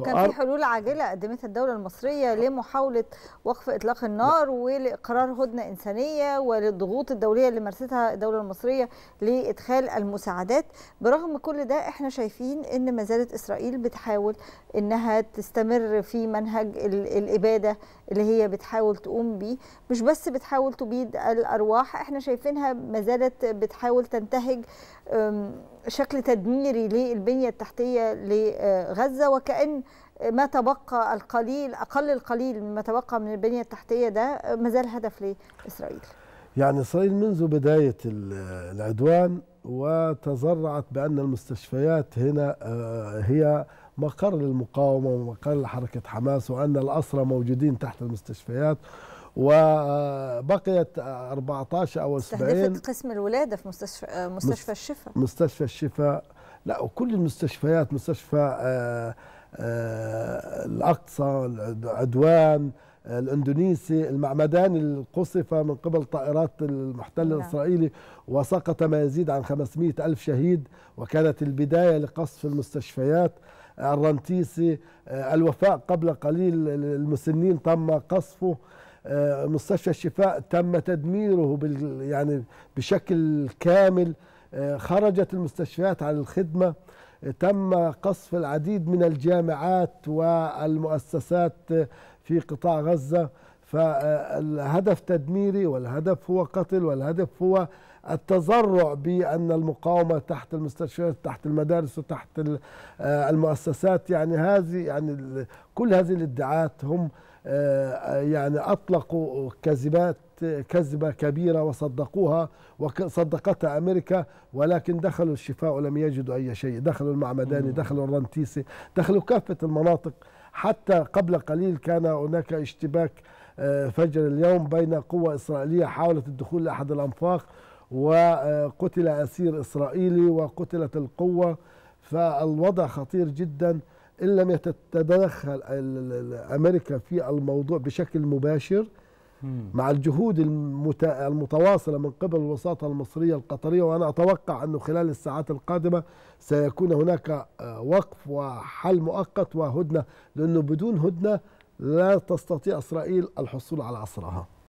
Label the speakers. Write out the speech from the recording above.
Speaker 1: وكان في حلول عاجله قدمتها الدوله المصريه لمحاوله وقف اطلاق النار ولاقرار هدنه انسانيه وللضغوط الدوليه اللي مارستها الدوله المصريه لادخال المساعدات برغم كل ده احنا شايفين ان ما زالت اسرائيل بتحاول انها تستمر في منهج الاباده اللي هي بتحاول تقوم بيه مش بس بتحاول تبيد الارواح احنا شايفينها ما زالت بتحاول تنتهج شكل تدميري للبنية التحتية لغزة وكأن ما تبقى القليل أقل القليل مما تبقى من البنية التحتية ده ما زال هدف لإسرائيل
Speaker 2: يعني إسرائيل منذ بداية العدوان وتزرعت بأن المستشفيات هنا آه، هي مقر للمقاومة ومقر لحركة حماس وأن الأسرى موجودين تحت المستشفيات وبقيت 14 او 70 استهدفت
Speaker 1: قسم الولاده في مستشفى آه، مستشفى الشفاء
Speaker 2: مستشفى الشفاء لا وكل المستشفيات مستشفى آه، آه، الاقصى العدوان الاندونيسي المعمدان القصف من قبل طائرات المحتل لا. نعم. الاسرائيلي وسقط ما يزيد عن 500 الف شهيد وكانت البدايه لقصف المستشفيات الرنتيسي الوفاء قبل قليل المسنين تم قصفه آه، مستشفى الشفاء تم تدميره بال يعني بشكل كامل آه، خرجت المستشفيات عن الخدمه آه، تم قصف العديد من الجامعات والمؤسسات في قطاع غزه فالهدف تدميري والهدف هو قتل والهدف هو التذرع بأن المقاومة تحت المستشفيات تحت المدارس وتحت المؤسسات يعني هذه يعني كل هذه الادعاءات هم آه، يعني أطلقوا كذبات كذبة كبيرة وصدقوها وصدقتها أمريكا ولكن دخلوا الشفاء ولم يجدوا أي شيء دخلوا المعمداني دخلوا الرنتيسي دخلوا كافة المناطق حتى قبل قليل كان هناك اشتباك آه، فجر اليوم بين قوة إسرائيلية حاولت الدخول لأحد الأنفاق وقتل أسير إسرائيلي وقتلت القوة فالوضع خطير جدا ان لم يتدخل امريكا في الموضوع بشكل مباشر مع الجهود المتواصله من قبل الوساطه المصريه القطريه وانا اتوقع انه خلال الساعات القادمه سيكون هناك آه، وقف وحل مؤقت وهدنه لانه بدون هدنه لا تستطيع اسرائيل الحصول على اسرها.